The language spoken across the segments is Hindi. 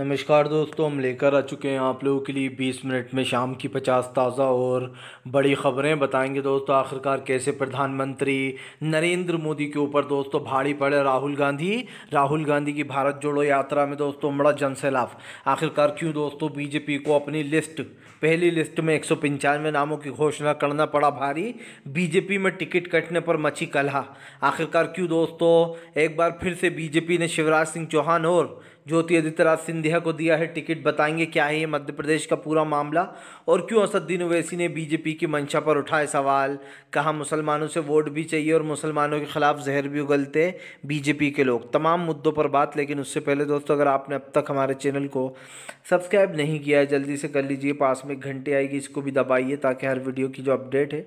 नमस्कार दोस्तों हम लेकर आ चुके हैं आप लोगों के लिए 20 मिनट में शाम की 50 ताज़ा और बड़ी ख़बरें बताएंगे दोस्तों आखिरकार कैसे प्रधानमंत्री नरेंद्र मोदी के ऊपर दोस्तों भारी पड़े राहुल गांधी राहुल गांधी की भारत जोड़ो यात्रा में दोस्तों बड़ा जनसैलाब आखिरकार क्यों दोस्तों बीजेपी को अपनी लिस्ट पहली लिस्ट में एक नामों की घोषणा करना पड़ा भारी बीजेपी में टिकट कटने पर मची कलहा आखिरकार क्यों दोस्तों एक बार फिर से बीजेपी ने शिवराज सिंह चौहान और ज्योति आदित्यनाथ सिंधिया को दिया है टिकट बताएंगे क्या है ये मध्य प्रदेश का पूरा मामला और क्यों असद्दीन ओवैसी ने बीजेपी की मंशा पर उठाए सवाल कहा मुसलमानों से वोट भी चाहिए और मुसलमानों के खिलाफ जहर भी उगलते बीजेपी के लोग तमाम मुद्दों पर बात लेकिन उससे पहले दोस्तों अगर आपने अब तक हमारे चैनल को सब्सक्राइब नहीं किया है जल्दी से कर लीजिए पास में एक घंटे आएगी इसको भी दबाइए ताकि हर वीडियो की जो अपडेट है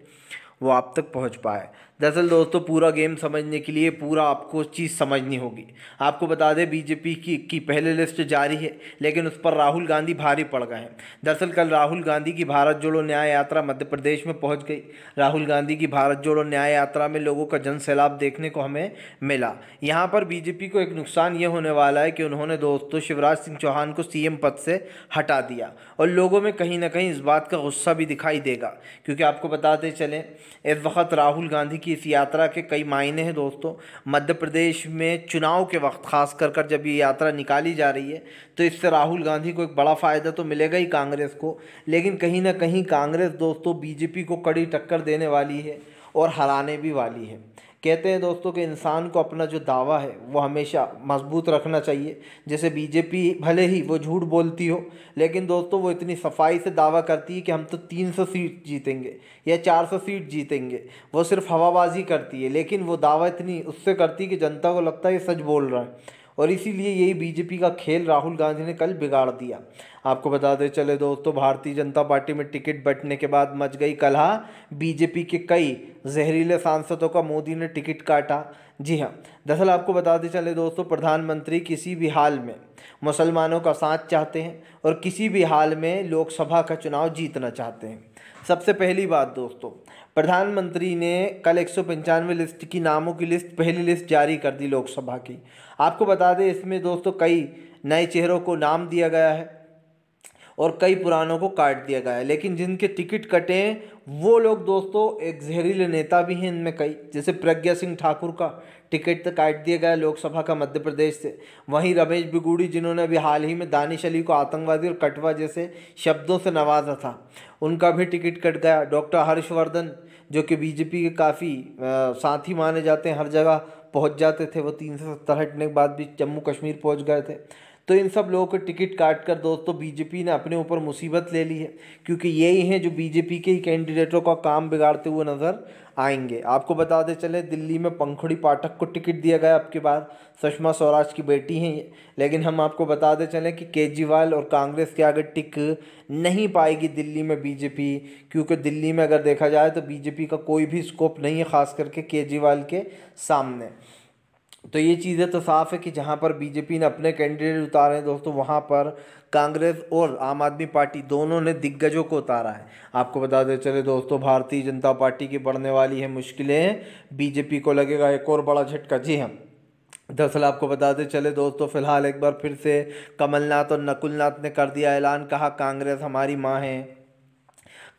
वो आप तक पहुँच पाए दरअसल दोस्तों पूरा गेम समझने के लिए पूरा आपको चीज़ समझनी होगी आपको बता दें बीजेपी की की पहले लिस्ट जारी है लेकिन उस पर राहुल गांधी भारी पड़ गए हैं दरअसल कल राहुल गांधी की भारत जोड़ो न्याय यात्रा मध्य प्रदेश में पहुंच गई राहुल गांधी की भारत जोड़ो न्याय यात्रा में लोगों का जन सैलाब देखने को हमें मिला यहाँ पर बीजेपी को एक नुकसान ये होने वाला है कि उन्होंने दोस्तों शिवराज सिंह चौहान को सी पद से हटा दिया और लोगों में कहीं ना कहीं इस बात का गुस्सा भी दिखाई देगा क्योंकि आपको बताते चलें इस वक्त राहुल गांधी की की इस यात्रा के कई मायने हैं दोस्तों मध्य प्रदेश में चुनाव के वक्त खास कर कर जब ये यात्रा निकाली जा रही है तो इससे राहुल गांधी को एक बड़ा फ़ायदा तो मिलेगा ही कांग्रेस को लेकिन कहीं ना कहीं कांग्रेस दोस्तों बीजेपी को कड़ी टक्कर देने वाली है और हराने भी वाली है कहते हैं दोस्तों कि इंसान को अपना जो दावा है वो हमेशा मजबूत रखना चाहिए जैसे बीजेपी भले ही वो झूठ बोलती हो लेकिन दोस्तों वो इतनी सफाई से दावा करती है कि हम तो 300 सीट जीतेंगे या 400 सीट जीतेंगे वो सिर्फ हवाबाजी करती है लेकिन वो दावा इतनी उससे करती है कि जनता को लगता है ये सच बोल रहा है और इसीलिए यही बीजेपी का खेल राहुल गांधी ने कल बिगाड़ दिया आपको बताते चले दोस्तों भारतीय जनता पार्टी में टिकट बंटने के बाद मच गई कलहा बीजेपी के कई जहरीले सांसदों का मोदी ने टिकट काटा जी हाँ दरअसल आपको बताते चले दोस्तों प्रधानमंत्री किसी भी हाल में मुसलमानों का साथ चाहते हैं और किसी भी हाल में लोकसभा का चुनाव जीतना चाहते हैं सबसे पहली बात दोस्तों प्रधानमंत्री ने कल एक लिस्ट की नामों की लिस्ट पहली लिस्ट जारी कर दी लोकसभा की आपको बता दें इसमें दोस्तों कई नए चेहरों को नाम दिया गया है और कई पुरानों को काट दिया गया है लेकिन जिनके टिकट कटे हैं वो लोग दोस्तों एक जहरीले नेता भी हैं इनमें कई जैसे प्रज्ञा सिंह ठाकुर का टिकट तो काट दिया गया लोकसभा का मध्य प्रदेश से वहीं रमेश बिगुड़ी जिन्होंने अभी हाल ही में दानिश अली को आतंकवादी और कटवा जैसे शब्दों से नवाजा था उनका भी टिकट कट गया डॉक्टर हर्षवर्धन जो कि बीजेपी के काफ़ी साथी माने जाते हैं हर जगह पहुँच जाते थे वो तीन सौ सत्तर हटने के बाद भी जम्मू कश्मीर पहुँच गए थे तो इन सब लोगों को टिकट काट कर दोस्तों बीजेपी ने अपने ऊपर मुसीबत ले ली है क्योंकि यही हैं जो बीजेपी के ही कैंडिडेटों का काम बिगाड़ते हुए नज़र आएंगे आपको बताते चले दिल्ली में पंखुड़ी पाठक को टिकट दिया गया आपके बाद सुषमा स्वराज की बेटी हैं लेकिन हम आपको बताते चलें कि केजरीवाल और कांग्रेस के आगे टिक नहीं पाएगी दिल्ली में बीजेपी क्योंकि दिल्ली में अगर देखा जाए तो बीजेपी का कोई भी स्कोप नहीं है ख़ास करके केजरीवाल के सामने तो ये चीज़ें तो साफ़ है कि जहाँ पर बीजेपी ने अपने कैंडिडेट उतारे हैं दोस्तों वहाँ पर कांग्रेस और आम आदमी पार्टी दोनों ने दिग्गजों को उतारा है आपको बता दें चले दोस्तों भारतीय जनता पार्टी की बढ़ने वाली है मुश्किलें बीजेपी को लगेगा एक और बड़ा झटका जी हाँ दरअसल आपको बताते चले दोस्तों फिलहाल एक बार फिर से कमलनाथ और नकुलनाथ ने कर दिया ऐलान कहा कांग्रेस हमारी माँ है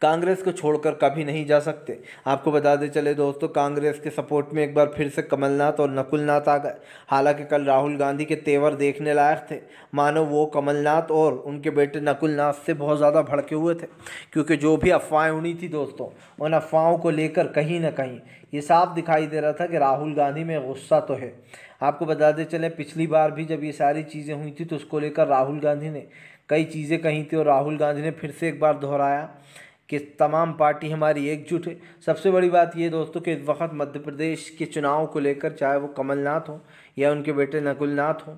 कांग्रेस को छोड़कर कभी नहीं जा सकते आपको बताते चले दोस्तों कांग्रेस के सपोर्ट में एक बार फिर से कमलनाथ और नकुलनाथ आ गए हालांकि कल राहुल गांधी के तेवर देखने लायक थे मानो वो कमलनाथ और उनके बेटे नकुलनाथ से बहुत ज़्यादा भड़के हुए थे क्योंकि जो भी अफवाहें उड़ी थी दोस्तों उन अफवाहों को लेकर कहीं ना कहीं ये साफ दिखाई दे रहा था कि राहुल गांधी में गुस्सा तो है आपको बताते चले पिछली बार भी जब ये सारी चीज़ें हुई थी तो उसको लेकर राहुल गांधी ने कई चीज़ें कही थी और राहुल गांधी ने फिर से एक बार दोहराया कि तमाम पार्टी हमारी एकजुट है सबसे बड़ी बात ये दोस्तों कि इस वक्त मध्य प्रदेश के चुनाव को लेकर चाहे वो कमलनाथ हो या उनके बेटे नकुलनाथ हों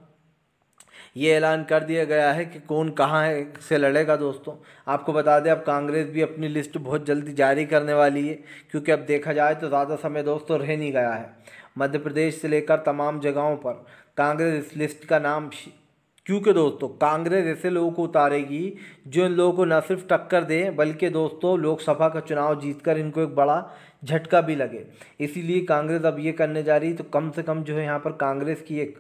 ये ऐलान कर दिया गया है कि कौन कहाँ है से लड़ेगा दोस्तों आपको बता दें अब कांग्रेस भी अपनी लिस्ट बहुत जल्दी जारी करने वाली है क्योंकि अब देखा जाए तो ज़्यादा समय दोस्तों रह नहीं गया है मध्य प्रदेश से लेकर तमाम जगहों पर कांग्रेस इस लिस्ट का नाम क्योंकि दोस्तों कांग्रेस ऐसे लोगों को उतारेगी जो इन लोगों को न सिर्फ टक्कर दे बल्कि दोस्तों लोकसभा का चुनाव जीतकर इनको एक बड़ा झटका भी लगे इसीलिए कांग्रेस अब ये करने जा रही तो कम से कम जो है यहाँ पर कांग्रेस की एक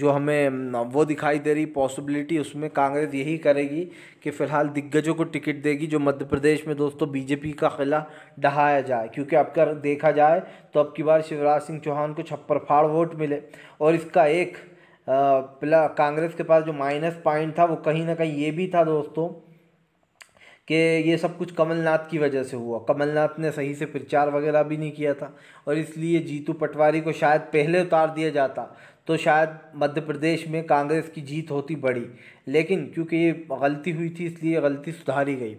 जो हमें वो दिखाई दे रही पॉसिबिलिटी उसमें कांग्रेस यही करेगी कि फ़िलहाल दिग्गजों को टिकट देगी जो मध्य प्रदेश में दोस्तों बीजेपी का किला डहाया जाए क्योंकि अब कर देखा जाए तो अब की बार शिवराज सिंह चौहान को छप्पर फाड़ वोट मिले और इसका एक कांग्रेस के पास जो माइनस पॉइंट था वो कहीं ना कहीं ये भी था दोस्तों कि ये सब कुछ कमलनाथ की वजह से हुआ कमलनाथ ने सही से प्रचार वगैरह भी नहीं किया था और इसलिए जीतू पटवारी को शायद पहले उतार दिया जाता तो शायद मध्य प्रदेश में कांग्रेस की जीत होती बड़ी लेकिन क्योंकि ये गलती हुई थी इसलिए गलती सुधारी गई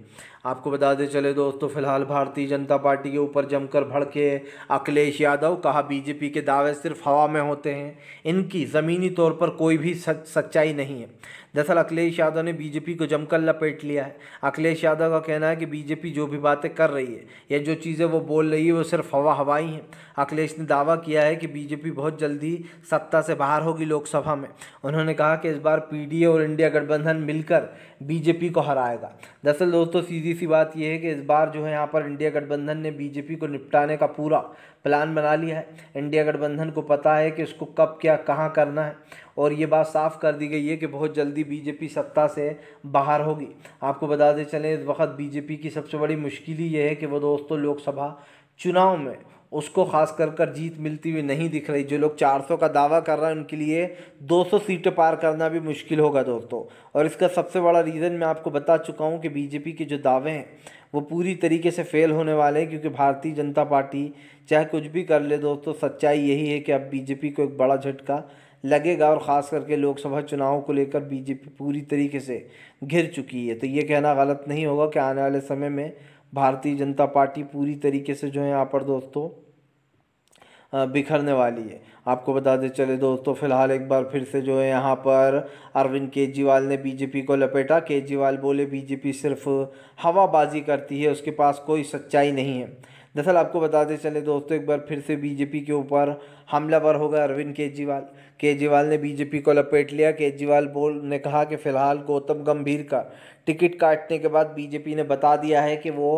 आपको बताते चले दोस्तों फिलहाल भारतीय जनता पार्टी के ऊपर जमकर भड़के अखिलेश यादव कहा बीजेपी के दावे सिर्फ हवा में होते हैं इनकी ज़मीनी तौर पर कोई भी सच सच्चाई नहीं है दरअसल अखिलेश यादव ने बीजेपी को जमकर लपेट लिया है अखिलेश यादव का कहना है कि बीजेपी जो भी बातें कर रही है या जो चीज़ें वो बोल रही है वो सिर्फ हवा हवाई हैं अखिलेश ने दावा किया है कि बीजेपी बहुत जल्दी सत्ता से बाहर होगी लोकसभा में उन्होंने कहा कि इस बार पी और इंडिया गठबंधन मिलकर बीजेपी को हराएगा दरअसल दोस्तों सीधी सी बात यह है कि इस बार जो है यहाँ पर इंडिया गठबंधन ने बीजेपी को निपटाने का पूरा प्लान बना लिया है इंडिया गठबंधन को पता है कि उसको कब क्या कहाँ करना है और ये बात साफ कर दी गई है कि बहुत जल्दी बीजेपी सत्ता से बाहर होगी आपको बताते चलें इस वक्त बीजेपी की सबसे बड़ी मुश्किल ही ये है कि वो दोस्तों लोकसभा चुनाव में उसको खास कर कर जीत मिलती हुई नहीं दिख रही जो लोग 400 का दावा कर रहे हैं उनके लिए 200 सीटें पार करना भी मुश्किल होगा दोस्तों और इसका सबसे बड़ा रीज़न मैं आपको बता चुका हूँ कि बीजेपी के जो दावे हैं वो पूरी तरीके से फेल होने वाले हैं क्योंकि भारतीय जनता पार्टी चाहे कुछ भी कर ले दोस्तों सच्चाई यही है कि अब बीजेपी को एक बड़ा झटका लगेगा और ख़ास करके लोकसभा चुनाव को लेकर बीजेपी पूरी तरीके से घिर चुकी है तो ये कहना गलत नहीं होगा कि आने वाले समय में भारतीय जनता पार्टी पूरी तरीके से जो है यहाँ पर दोस्तों बिखरने वाली है आपको बता दें चले दोस्तों फिलहाल एक बार फिर से जो है यहाँ पर अरविंद केजरीवाल ने बीजेपी को लपेटा केजरीवाल बोले बीजेपी सिर्फ हवाबाजी करती है उसके पास कोई सच्चाई नहीं है दरअसल आपको बताते चले दोस्तों एक बार फिर से बीजेपी के ऊपर हमलावर हो गए अरविंद केजरीवाल केजरीवाल ने बीजेपी को लपेट लिया केजरीवाल बोल ने कहा कि फिलहाल गौतम गंभीर का टिकट काटने के बाद बीजेपी ने बता दिया है कि वो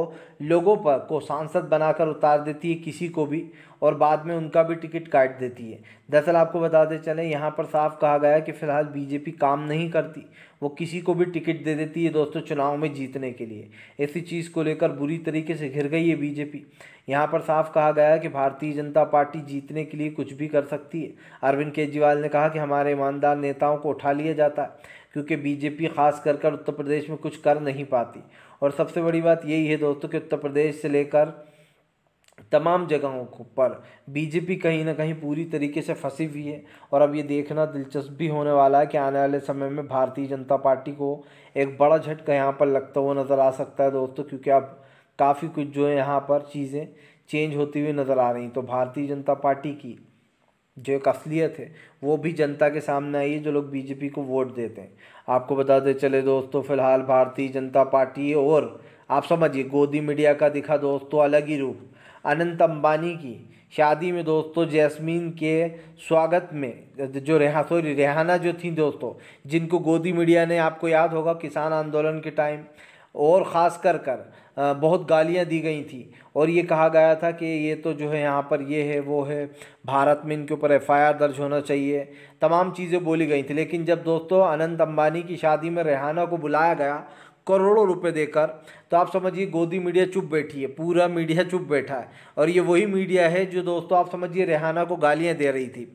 लोगों पर को सांसद बनाकर उतार देती है किसी को भी और बाद में उनका भी टिकट काट देती है दरअसल आपको बताते चले यहाँ पर साफ कहा गया कि फिलहाल बीजेपी काम नहीं करती वो किसी को भी टिकट दे देती है दोस्तों चुनाव में जीतने के लिए इसी चीज़ को लेकर बुरी तरीके से घिर गई है बीजेपी यहाँ पर साफ कहा गया कि भारतीय जनता पार्टी जीतने के लिए कुछ भी कर सकती है अरविंद केजरीवाल ने कहा कि हमारे ईमानदार नेताओं को उठा लिया जाता है क्योंकि बीजेपी खास कर कर उत्तर प्रदेश में कुछ कर नहीं पाती और सबसे बड़ी बात यही है दोस्तों कि उत्तर प्रदेश से लेकर तमाम जगहों पर बीजेपी कहीं ना कहीं पूरी तरीके से फंसी हुई है और अब ये देखना दिलचस्प भी होने वाला है कि आने वाले समय में भारतीय जनता पार्टी को एक बड़ा झटका यहाँ पर लगता हुआ नज़र आ सकता है दोस्तों क्योंकि अब काफ़ी कुछ जो है यहाँ पर चीज़ें चेंज होती हुई नज़र आ रही तो भारतीय जनता पार्टी की जो एक असलियत है वो भी जनता के सामने आई है जो लोग बीजेपी को वोट देते हैं आपको बताते चले दोस्तों फिलहाल भारतीय जनता पार्टी और आप समझिए गोदी मीडिया का दिखा दोस्तों अलग ही रूप अनंत अंबानी की शादी में दोस्तों जैस्मीन के स्वागत में जो रेहा सॉरी रेहाना जो थी दोस्तों जिनको गोदी मीडिया ने आपको याद होगा किसान आंदोलन के टाइम और ख़ास कर कर बहुत गालियाँ दी गई थी और ये कहा गया था कि ये तो जो है यहाँ पर ये है वो है भारत में इनके ऊपर एफ़ दर्ज होना चाहिए तमाम चीज़ें बोली गई थी लेकिन जब दोस्तों अनंत अंबानी की शादी में रेहाना को बुलाया गया करोड़ों रुपए देकर तो आप समझिए गोदी मीडिया चुप बैठी है पूरा मीडिया चुप बैठा है और ये वही मीडिया है जो दोस्तों आप समझिए रेहाना को गालियाँ दे रही थी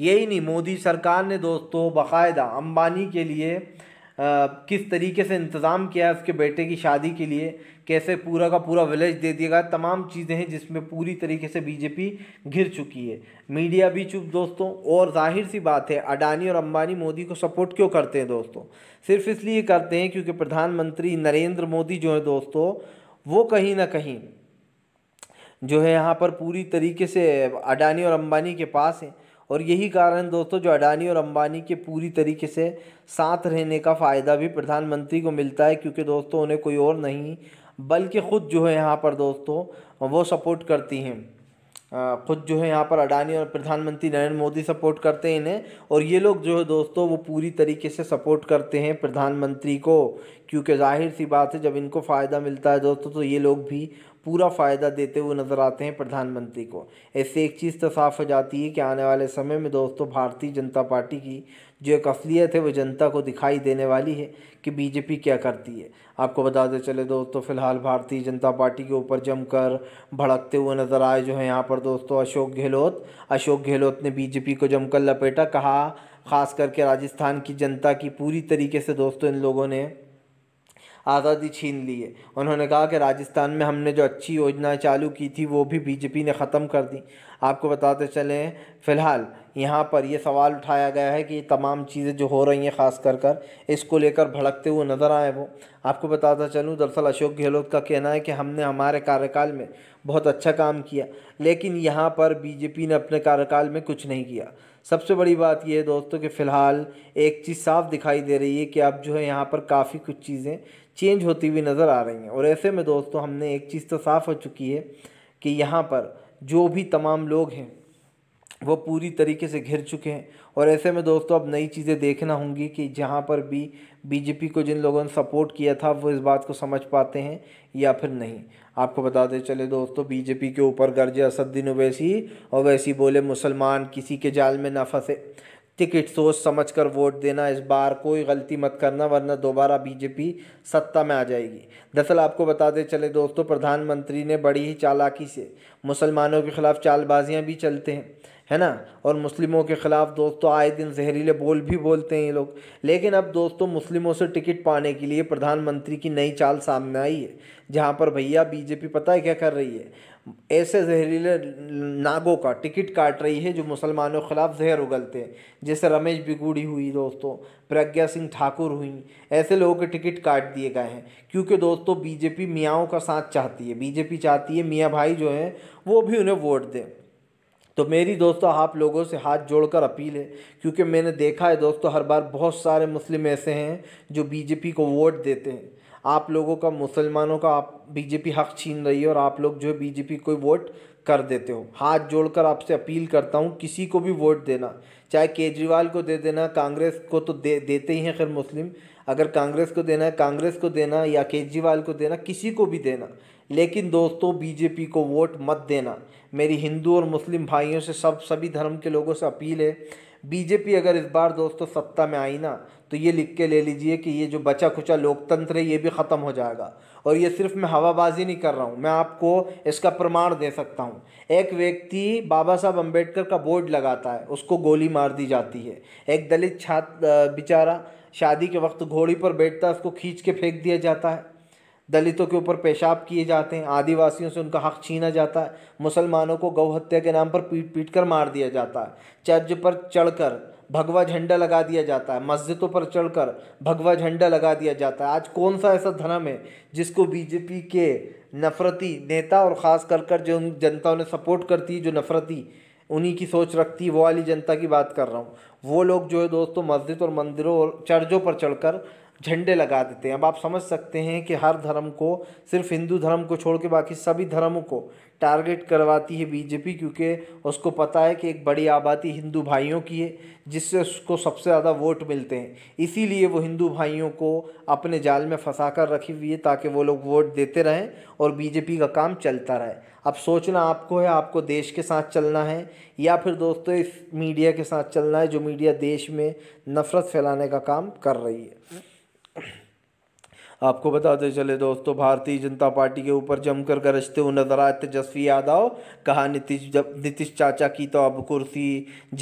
यही नहीं मोदी सरकार ने दोस्तों बाकायदा अम्बानी के लिए किस तरीके से इंतज़ाम किया है उसके बेटे की शादी के लिए कैसे पूरा का पूरा विलेज दे दिया गया तमाम चीज़ें हैं जिसमें पूरी तरीके से बीजेपी घिर चुकी है मीडिया भी चुप दोस्तों और जाहिर सी बात है अडानी और अंबानी मोदी को सपोर्ट क्यों करते हैं दोस्तों सिर्फ इसलिए करते हैं क्योंकि प्रधानमंत्री नरेंद्र मोदी जो है दोस्तों वो कहीं ना कहीं जो है यहाँ पर पूरी तरीके से अडानी और अम्बानी के पास हैं और यही कारण दोस्तों जो अडानी और अंबानी के पूरी तरीके से साथ रहने का फ़ायदा भी प्रधानमंत्री को मिलता है क्योंकि दोस्तों उन्हें कोई और नहीं बल्कि ख़ुद जो है यहाँ पर दोस्तों वो सपोर्ट करती हैं खुद जो है यहाँ पर अडानी और प्रधानमंत्री नरेंद्र मोदी सपोर्ट करते हैं इन्हें और ये लोग जो है दोस्तों वो पूरी तरीके से सपोर्ट करते हैं प्रधानमंत्री को क्योंकि जाहिर सी बात है जब इनको फ़ायदा मिलता है दोस्तों तो ये लोग भी पूरा फ़ायदा देते हुए नज़र आते हैं प्रधानमंत्री को ऐसे एक चीज़ तो साफ़ हो जाती है कि आने वाले समय में दोस्तों भारतीय जनता पार्टी की जो एक असलियत है वो जनता को दिखाई देने वाली है कि बीजेपी क्या करती है आपको बताते चले दोस्तों फिलहाल भारतीय जनता पार्टी के ऊपर जमकर भड़कते हुए नज़र आए जो है यहाँ पर दोस्तों अशोक गहलोत अशोक गहलोत ने बीजेपी को जमकर लपेटा कहा खास करके राजस्थान की जनता की पूरी तरीके से दोस्तों इन लोगों ने आज़ादी छीन ली है उन्होंने कहा कि राजस्थान में हमने जो अच्छी योजनाएं चालू की थी वो भी बीजेपी ने ख़त्म कर दी आपको बताते चलें फ़िलहाल यहाँ पर ये सवाल उठाया गया है कि ये तमाम चीज़ें जो हो रही हैं ख़ास कर कर इसको लेकर भड़कते हुए नज़र आए वो आपको बताता चलूँ दरअसल अशोक गहलोत का कहना है कि हमने हमारे कार्यकाल में बहुत अच्छा काम किया लेकिन यहाँ पर बीजेपी ने अपने कार्यकाल में कुछ नहीं किया सबसे बड़ी बात यह है दोस्तों कि फ़िलहाल एक चीज़ साफ दिखाई दे रही है कि अब जो है यहाँ पर काफ़ी कुछ चीज़ें चेंज होती हुई नज़र आ रही हैं और ऐसे में दोस्तों हमने एक चीज़ तो साफ़ हो चुकी है कि यहाँ पर जो भी तमाम लोग हैं वो पूरी तरीके से घिर चुके हैं और ऐसे में दोस्तों अब नई चीज़ें देखना होंगी कि जहाँ पर भी बीजेपी को जिन लोगों ने सपोर्ट किया था वो इस बात को समझ पाते हैं या फिर नहीं आपको बताते चले दोस्तों बीजेपी के ऊपर गर्जे असद्दीन ओवैसी और वैसी बोले मुसलमान किसी के जाल में ना फंसे टिकट सोच समझ कर वोट देना इस बार कोई गलती मत करना वरना दोबारा बीजेपी सत्ता में आ जाएगी दरअसल आपको बताते चले दोस्तों प्रधानमंत्री ने बड़ी ही चालाकी से मुसलमानों के ख़िलाफ़ चालबाजियाँ भी चलते हैं है ना और मुस्लिमों के ख़िलाफ़ दोस्तों आए दिन जहरीले बोल भी बोलते हैं ये लोग लेकिन अब दोस्तों मुस्लिमों से टिकट पाने के लिए प्रधानमंत्री की नई चाल सामने आई है जहाँ पर भैया बीजेपी पता है क्या कर रही है ऐसे जहरीले नागों का टिकट काट रही है जो मुसलमानों के ख़िलाफ़ जहर उगलते हैं जैसे रमेश बिगूड़ी हुई दोस्तों प्रज्ञा सिंह ठाकुर हुई ऐसे लोगों के टिकट काट दिए गए हैं क्योंकि दोस्तों बीजेपी मियाओं का साथ चाहती है बीजेपी चाहती है मियाँ भाई जो हैं वो भी उन्हें वोट दें तो मेरी दोस्तों आप लोगों से हाथ जोड़कर अपील है क्योंकि मैंने देखा है दोस्तों हर बार बहुत सारे मुस्लिम ऐसे हैं जो बीजेपी को वोट देते हैं आप लोगों का मुसलमानों का आप बीजेपी हक छीन रही है और आप लोग जो है बीजेपी कोई वोट कर देते हो हाथ जोड़कर आपसे अपील करता हूँ किसी को भी वोट देना चाहे केजरीवाल को दे देना कांग्रेस को तो दे देते ही हैं खैर मुस्लिम अगर कांग्रेस को देना है कांग्रेस को देना या केजरीवाल को देना किसी को भी देना लेकिन दोस्तों बीजेपी को वोट मत देना मेरी हिंदू और मुस्लिम भाइयों से सब सभी धर्म के लोगों से अपील है बीजेपी अगर इस बार दोस्तों सत्ता में आई ना तो ये लिख के ले लीजिए कि ये जो बचा खुचा लोकतंत्र है ये भी ख़त्म हो जाएगा और ये सिर्फ मैं हवाबाजी नहीं कर रहा हूँ मैं आपको इसका प्रमाण दे सकता हूँ एक व्यक्ति बाबा साहब अम्बेडकर का बोर्ड लगाता है उसको गोली मार दी जाती है एक दलित छात्र बेचारा शादी के वक्त घोड़ी पर बैठता है उसको खींच के फेंक दिया जाता है दलितों के ऊपर पेशाब किए जाते हैं आदिवासियों से उनका हक छीना जाता है मुसलमानों को गौ हत्या के नाम पर पीट पीट कर मार दिया जाता है चर्च पर चढ़कर भगवा झंडा लगा दिया जाता है मस्जिदों पर चढ़कर भगवा झंडा लगा दिया जाता है आज कौन सा ऐसा धर्म है जिसको बीजेपी के नफरती नेता और ख़ास कर कर जो उन जनता उन्हें सपोर्ट करती है जो नफरती उन्हीं की सोच रखती है वो वाली जनता की बात कर रहा हूँ वो लोग जो है दोस्तों मस्जिद और मंदिरों और चर्चों पर चढ़कर झंडे लगा देते हैं अब आप समझ सकते हैं कि हर धर्म को सिर्फ हिंदू धर्म को छोड़ के बाकी सभी धर्मों को टारगेट करवाती है बीजेपी क्योंकि उसको पता है कि एक बड़ी आबादी हिंदू भाइयों की है जिससे उसको सबसे ज़्यादा वोट मिलते हैं इसीलिए वो हिंदू भाइयों को अपने जाल में फंसा कर रखी हुई है ताकि वो लोग वोट देते रहें और बीजेपी का काम चलता रहे अब सोचना आपको है आपको देश के साथ चलना है या फिर दोस्तों इस मीडिया के साथ चलना है जो मीडिया देश में नफ़रत फैलाने का काम कर रही है आपको बताते चले दोस्तों भारतीय जनता पार्टी के ऊपर जमकर गरजते हुए नजर आए तेजस्वी यादव कहा नीतीश जब नीतीश चाचा की तो अब कुर्सी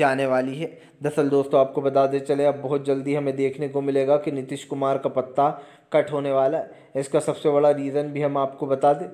जाने वाली है दरअसल दोस्तों आपको बताते चले अब बहुत जल्दी हमें देखने को मिलेगा कि नीतीश कुमार का पत्ता कट होने वाला है इसका सबसे बड़ा रीज़न भी हम आपको बता दें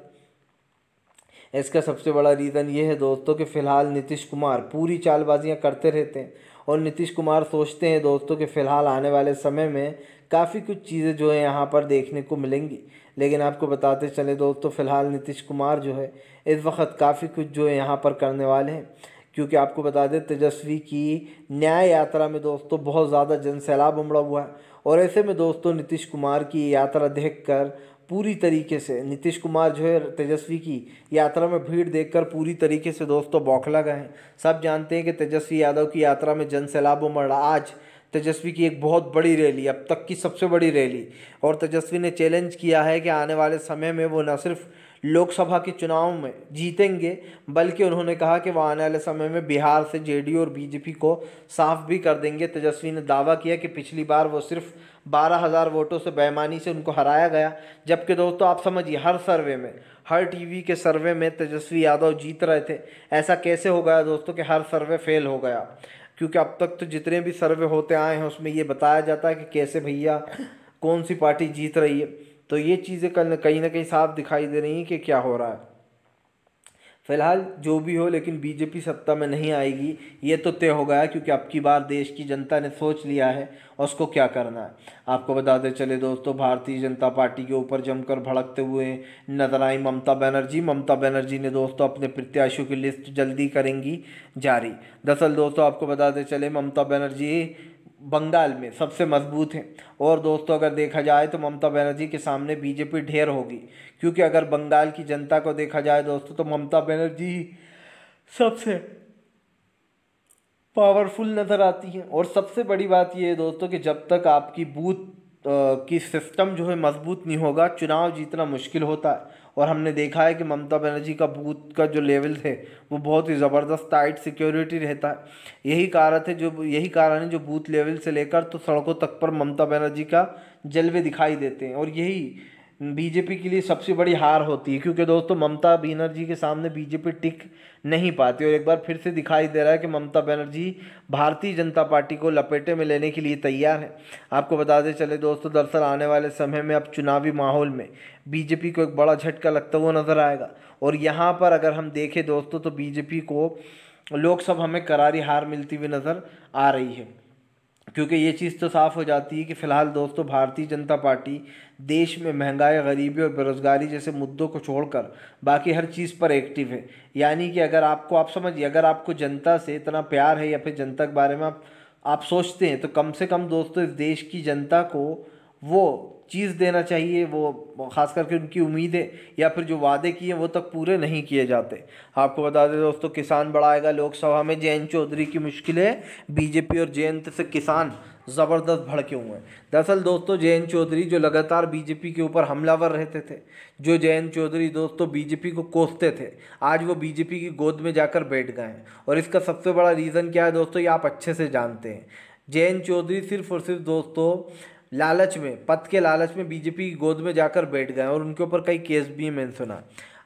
इसका सबसे बड़ा रीज़न ये है दोस्तों कि फ़िलहाल नीतीश कुमार पूरी चालबाजियाँ करते रहते हैं और नीतीश कुमार सोचते हैं दोस्तों कि फ़िलहाल आने वाले समय में काफ़ी कुछ चीज़ें जो है यहाँ पर देखने को मिलेंगी लेकिन आपको बताते चले दोस्तों फ़िलहाल नीतीश कुमार जो है इस वक्त काफ़ी कुछ जो है यहाँ पर करने वाले हैं क्योंकि आपको बता दें तेजस्वी की न्याय यात्रा में दोस्तों बहुत ज़्यादा जन सैलाब उमड़ा हुआ है और ऐसे में दोस्तों नीतीश कुमार की यात्रा देख कर पूरी तरीके से नीतीश कुमार जो है तेजस्वी की यात्रा में भीड़ देखकर पूरी तरीके से दोस्तों बौखला गए हैं सब जानते हैं कि तेजस्वी यादव की यात्रा में जन सैलाब उमड़ आज तेजस्वी की एक बहुत बड़ी रैली अब तक की सबसे बड़ी रैली और तेजस्वी ने चैलेंज किया है कि आने वाले समय में वो न सिर्फ लोकसभा के चुनाव में जीतेंगे बल्कि उन्होंने कहा कि वह आने वाले समय में बिहार से जेडीयू और बीजेपी को साफ भी कर देंगे तेजस्वी ने दावा किया कि पिछली बार वो सिर्फ बारह हज़ार वोटों से बेमानी से उनको हराया गया जबकि दोस्तों आप समझिए हर सर्वे में हर टीवी के सर्वे में तेजस्वी यादव जीत रहे थे ऐसा कैसे हो गया दोस्तों कि हर सर्वे फेल हो गया क्योंकि अब तक तो जितने भी सर्वे होते आए हैं उसमें ये बताया जाता है कि कैसे भैया कौन सी पार्टी जीत रही है तो ये चीज़ें कल कहीं ना कहीं साफ दिखाई दे रही हैं कि क्या हो रहा है फिलहाल जो भी हो लेकिन बीजेपी सत्ता में नहीं आएगी ये तो तय हो गया क्योंकि अब की बार देश की जनता ने सोच लिया है और उसको क्या करना है आपको बताते चले दोस्तों भारतीय जनता पार्टी के ऊपर जमकर भड़कते हुए नजर आई ममता बनर्जी ममता बनर्जी ने दोस्तों अपने प्रत्याशियों की लिस्ट जल्दी करेंगी जारी दरअसल दोस्तों आपको बताते चले ममता बनर्जी बंगाल में सबसे मजबूत हैं और दोस्तों अगर देखा जाए तो ममता बनर्जी के सामने बीजेपी ढेर होगी क्योंकि अगर बंगाल की जनता को देखा जाए दोस्तों तो ममता बनर्जी सबसे पावरफुल नज़र आती हैं और सबसे बड़ी बात ये है दोस्तों कि जब तक आपकी बूथ की सिस्टम जो है मजबूत नहीं होगा चुनाव जीतना मुश्किल होता है और हमने देखा है कि ममता बनर्जी का बूथ का जो लेवल है वो बहुत ही ज़बरदस्त टाइट सिक्योरिटी रहता है यही कारण है जो यही कारण है जो बूथ लेवल से लेकर तो सड़कों तक पर ममता बनर्जी का जलवे दिखाई देते हैं और यही बीजेपी के लिए सबसे बड़ी हार होती है क्योंकि दोस्तों ममता बनर्जी के सामने बीजेपी टिक नहीं पाती और एक बार फिर से दिखाई दे रहा है कि ममता बनर्जी भारतीय जनता पार्टी को लपेटे में लेने के लिए तैयार है आपको बताते चले दोस्तों दरअसल आने वाले समय में अब चुनावी माहौल में बीजेपी को एक बड़ा झटका लगता हुआ नज़र आएगा और यहाँ पर अगर हम देखें दोस्तों तो बीजेपी को लोकसभा में करारी हार मिलती हुई नज़र आ रही है क्योंकि ये चीज़ तो साफ़ हो जाती है कि फ़िलहाल दोस्तों भारतीय जनता पार्टी देश में महंगाई गरीबी और बेरोज़गारी जैसे मुद्दों को छोड़कर बाकी हर चीज़ पर एक्टिव है यानी कि अगर आपको आप समझिए अगर आपको जनता से इतना प्यार है या फिर जनता के बारे में आप आप सोचते हैं तो कम से कम दोस्तों इस देश की जनता को वो चीज़ देना चाहिए वो ख़ास करके उनकी उम्मीदें या फिर जो वादे किए वो तक पूरे नहीं किए जाते आपको बता दें दोस्तों किसान बढ़ाएगा लोकसभा में जयंत चौधरी की मुश्किलें बीजेपी और जयंत से किसान ज़बरदस्त भड़के हुए हैं दरअसल दोस्तों जयंत चौधरी जो लगातार बीजेपी के ऊपर हमलावर रहते थे जो जयंत चौधरी दोस्तों बीजेपी को कोसते थे आज वो बीजेपी की गोद में जाकर बैठ गए हैं और इसका सबसे बड़ा रीज़न क्या है दोस्तों ये आप अच्छे से जानते हैं जयंत चौधरी सिर्फ और सिर्फ दोस्तों लालच में पद के लालच में बीजेपी की गोद में जाकर बैठ गए और उनके ऊपर कई केस भी हैं मैंने सुना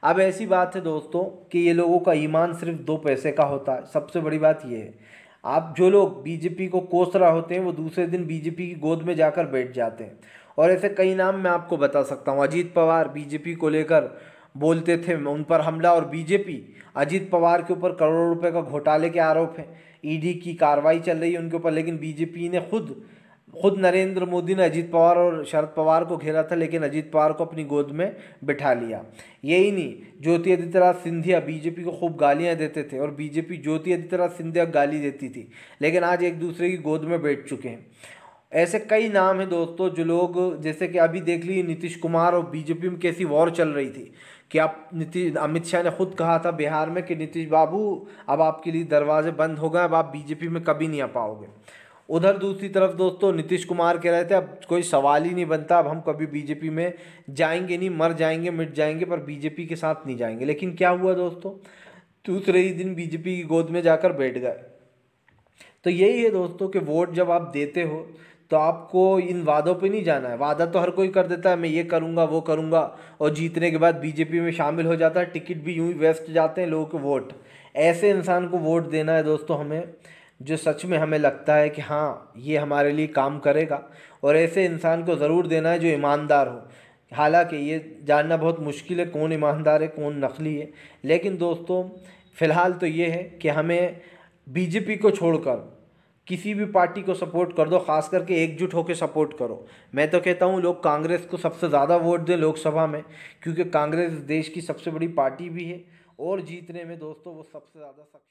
अब ऐसी बात है दोस्तों कि ये लोगों का ईमान सिर्फ दो पैसे का होता है सबसे बड़ी बात ये है आप जो लोग बीजेपी को कोस रहा होते हैं वो दूसरे दिन बीजेपी की गोद में जाकर बैठ जाते हैं और ऐसे कई नाम मैं आपको बता सकता हूँ अजीत पवार बीजेपी को लेकर बोलते थे उन पर हमला और बीजेपी अजीत पवार के ऊपर करोड़ों रुपए का घोटाले के आरोप है ईडी e की कार्रवाई चल रही है उनके ऊपर लेकिन बीजेपी ने खुद खुद नरेंद्र मोदी ने अजीत पवार और शरद पवार को घेरा था लेकिन अजीत पवार को अपनी गोद में बिठा लिया यही नहीं ज्योति आदित्यनाथ सिंधिया बीजेपी को खूब गालियां देते थे और बीजेपी ज्योति आदित्यनाथ सिंधिया गाली देती थी लेकिन आज एक दूसरे की गोद में बैठ चुके हैं ऐसे कई नाम हैं दोस्तों जो लोग जैसे कि अभी देख लीजिए नीतीश कुमार और बीजेपी में कैसी वॉर चल रही थी कि आप नीतीश अमित शाह ने खुद कहा था बिहार में कि नीतीश बाबू अब आपके लिए दरवाजे बंद हो गए अब आप बीजेपी में कभी नहीं आ पाओगे उधर दूसरी तरफ दोस्तों नीतीश कुमार कह रहे थे अब कोई सवाल ही नहीं बनता अब हम कभी बीजेपी में जाएंगे नहीं मर जाएंगे मिट जाएंगे पर बीजेपी के साथ नहीं जाएंगे लेकिन क्या हुआ दोस्तों दूसरे ही दिन बीजेपी की गोद में जाकर बैठ गए तो यही है दोस्तों कि वोट जब आप देते हो तो आपको इन वादों पे नहीं जाना है वादा तो हर कोई कर देता है मैं ये करूँगा वो करूँगा और जीतने के बाद बीजेपी में शामिल हो जाता है टिकट भी यूँ ही वेस्ट जाते हैं लोगों के वोट ऐसे इंसान को वोट देना है दोस्तों हमें जो सच में हमें लगता है कि हाँ ये हमारे लिए काम करेगा और ऐसे इंसान को ज़रूर देना है जो ईमानदार हो हालांकि ये जानना बहुत मुश्किल है कौन ईमानदार है कौन नकली है लेकिन दोस्तों फ़िलहाल तो ये है कि हमें बीजेपी को छोड़कर किसी भी पार्टी को सपोर्ट कर दो खास करके एकजुट होकर सपोर्ट करो मैं तो कहता हूँ लोग कांग्रेस को सबसे ज़्यादा वोट दें लोकसभा में क्योंकि कांग्रेस देश की सबसे बड़ी पार्टी भी है और जीतने में दोस्तों वो सबसे ज़्यादा सक्षम